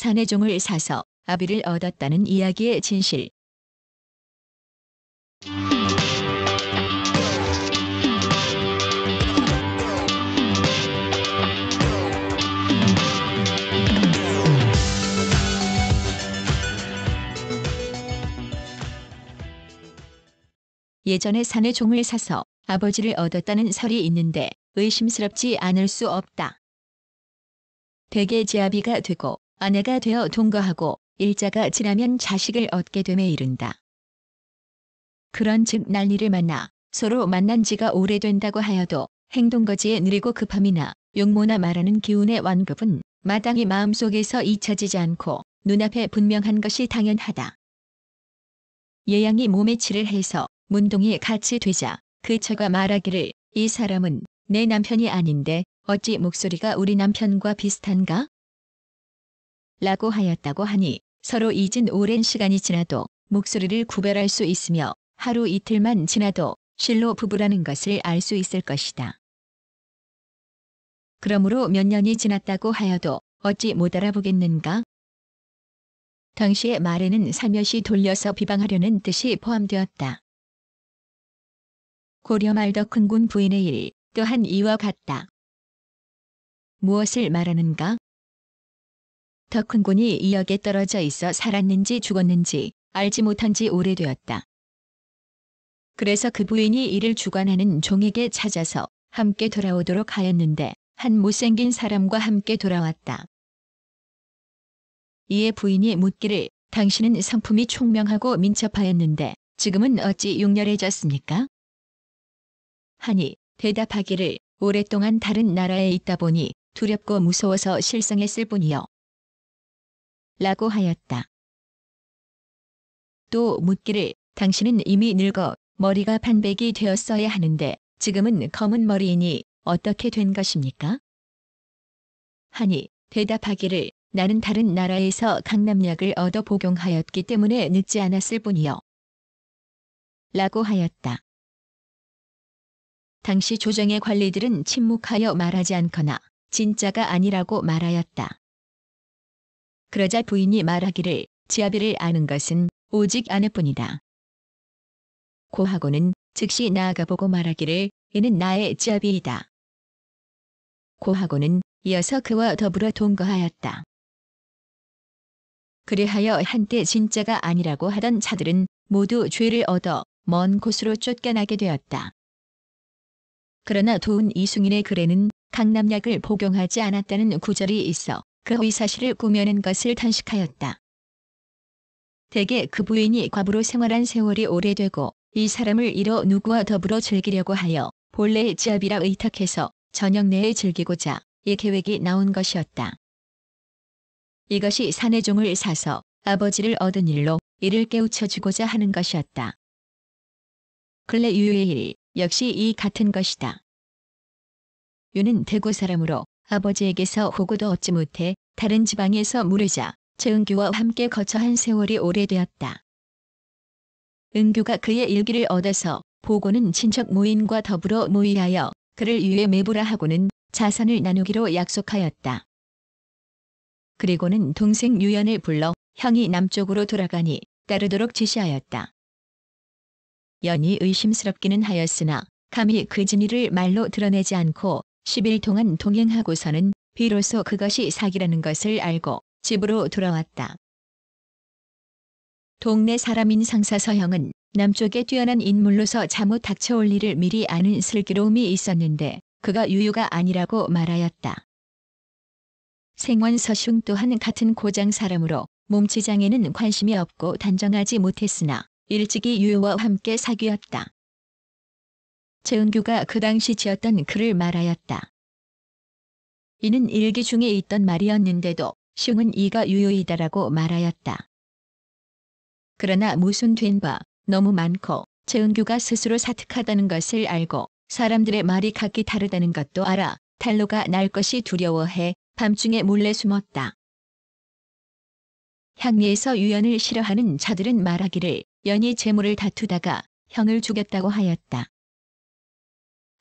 사내종을 사서 아비를 얻었다는 이야기의 진실. 예전에 산의 종을 사서 아버지를 얻었다는 설이 있는데 의심스럽지 않을 수 없다. 대개 제아비가 되고 아내가 되어 동거하고 일자가 지나면 자식을 얻게 됨에 이른다. 그런 즉 난리를 만나 서로 만난 지가 오래된다고 하여도 행동거지에 느리고 급함이나 용모나 말하는 기운의 완급은 마땅히 마음속에서 잊혀지지 않고 눈앞에 분명한 것이 당연하다. 예양이 몸에 치를 해서 문동이 같이 되자 그 처가 말하기를 이 사람은 내 남편이 아닌데 어찌 목소리가 우리 남편과 비슷한가? 라고 하였다고 하니 서로 잊은 오랜 시간이 지나도 목소리를 구별할 수 있으며 하루 이틀만 지나도 실로 부부라는 것을 알 수 있을 것이다. 그러므로 몇 년이 지났다고 하여도 어찌 못 알아보겠는가? 당시의 말에는 살며시 돌려서 비방하려는 뜻이 포함되었다. 고려 말덕흥군 부인의 일 또한 이와 같다. 무엇을 말하는가? 더큰 군이이 역에 떨어져 있어 살았는지 죽었는지 알지 못한 지 오래되었다. 그래서 그 부인이 이를 주관하는 종에게 찾아서 함께 돌아오도록 하였는데 한 못생긴 사람과 함께 돌아왔다. 이에 부인이 묻기를 당신은 성품이 총명하고 민첩하였는데 지금은 어찌 융렬해졌습니까? 하니 대답하기를 오랫동안 다른 나라에 있다 보니 두렵고 무서워서 실성했을 뿐이요. 라고 하였다. 또 묻기를 당신은 이미 늙어 머리가 판백이 되었어야 하는데 지금은 검은 머리이니 어떻게 된 것입니까? 하니 대답하기를 나는 다른 나라에서 강남약을 얻어 복용하였기 때문에 늦지 않았을 뿐이요. 라고 하였다. 당시 조정의 관리들은 침묵하여 말하지 않거나 진짜가 아니라고 말하였다. 그러자 부인이 말하기를 지아비를 아는 것은 오직 아내뿐이다. 고하고는 즉시 나아가보고 말하기를 이는 나의 지아비이다. 고하고는 이어서 그와 더불어 동거하였다. 그리하여 한때 진짜가 아니라고 하던 자들은 모두 죄를 얻어 먼 곳으로 쫓겨나게 되었다. 그러나 도운 이승인의 글에는 강남약을 복용하지 않았다는 구절이 있어 그 의사실을 꾸며낸 것을 탄식하였다. 대개 그 부인이 과부로 생활한 세월이 오래되고 이 사람을 잃어 누구와 더불어 즐기려고 하여 본래의 지압이라 의탁해서 저녁 내에 즐기고자 이 계획이 나온 것이었다. 이것이 사내종을 사서 아버지를 얻은 일로 이를 깨우쳐 주고자 하는 것이었다. 근래 유의 일 역시 이 같은 것이다. 유는 대구 사람으로 아버지에게서 보고도 얻지 못해 다른 지방에서 물르자 최은규와 함께 거처한 세월이 오래되었다. 은규가 그의 일기를 얻어서 보고는 친척 모인과 더불어 모의하여 그를 위해 매부라 하고는 자산을 나누기로 약속하였다. 그리고는 동생 유연을 불러 형이 남쪽으로 돌아가니 따르도록 지시하였다. 연이 의심스럽기는 하였으나 감히 그 진위를 말로 드러내지 않고 10일 동안 동행하고서는 비로소 그것이 사기라는 것을 알고 집으로 돌아왔다. 동네 사람인 상사 서형은 남쪽에 뛰어난 인물로서 자못 닥쳐올 일을 미리 아는 슬기로움이 있었는데 그가 유유가 아니라고 말하였다. 생원 서슝 또한 같은 고장 사람으로 몸치장에는 관심이 없고 단정하지 못했으나 일찍이 유유와 함께 사귀었다. 최은규가 그 당시 지었던 글을 말하였다. 이는 일기 중에 있던 말이었는데도 슝은 이가 유효이다라고 말하였다. 그러나 무슨 된바 너무 많고 최은규가 스스로 사특하다는 것을 알고 사람들의 말이 각기 다르다는 것도 알아 탈로가 날 것이 두려워해 밤중에 몰래 숨었다. 향리에서 유연을 싫어하는 자들은 말하기를 연이 재물을 다투다가 형을 죽였다고 하였다.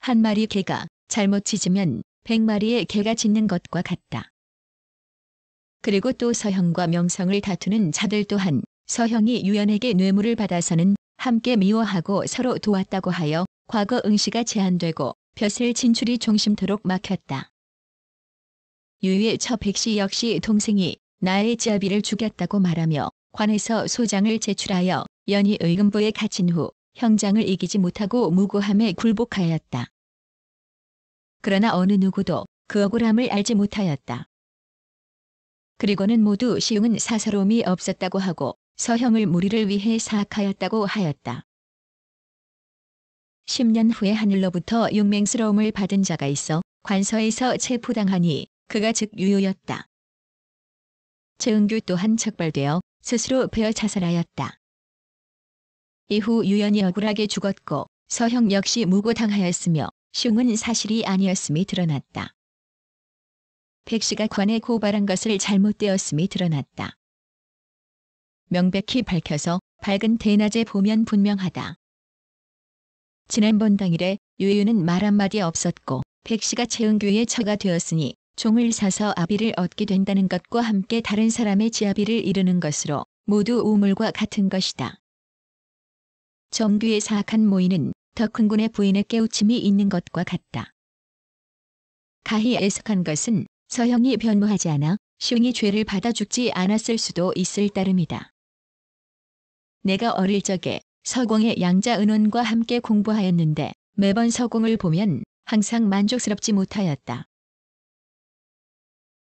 한 마리 개가 잘못 짖으면 백 마리의 개가 짖는 것과 같다. 그리고 또 서형과 명성을 다투는 자들 또한 서형이 유연에게 뇌물을 받아서는 함께 미워하고 서로 도왔다고 하여 과거 응시가 제한되고 벼슬 진출이 종심토록 막혔다. 유유의 처 백씨 역시 동생이 나의 지아비를 죽였다고 말하며 관에서 소장을 제출하여 연희 의금부에 갇힌 후 형장을 이기지 못하고 무고함에 굴복하였다. 그러나 어느 누구도 그 억울함을 알지 못하였다. 그리고는 모두 시흥은 사사로움이 없었다고 하고 서형을 무리를 위해 사악하였다고 하였다. 10년 후에 하늘로부터 용맹스러움을 받은 자가 있어 관서에서 체포당하니 그가 즉 유효였다. 최은규 또한 적발되어 스스로 베어 자살하였다. 이후 유연이 억울하게 죽었고 서형 역시 무고당하였으며 슝은 사실이 아니었음이 드러났다. 백 씨가 관에 고발한 것을 잘못되었음이 드러났다. 명백히 밝혀서 밝은 대낮에 보면 분명하다. 지난번 당일에 유유는 말 한마디 없었고 백 씨가 최은규의 처가 되었으니 종을 사서 아비를 얻게 된다는 것과 함께 다른 사람의 지아비를 이루는 것으로 모두 우물과 같은 것이다. 정규의 사악한 모의는 더큰 군의 부인의 깨우침이 있는 것과 같다. 가히 애석한 것은 서형이 변모하지 않아 슝이 죄를 받아 죽지 않았을 수도 있을 따름이다. 내가 어릴 적에 서공의 양자 은원과 함께 공부하였는데 매번 서공을 보면 항상 만족스럽지 못하였다.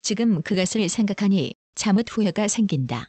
지금 그것을 생각하니 자뭇 후회가 생긴다.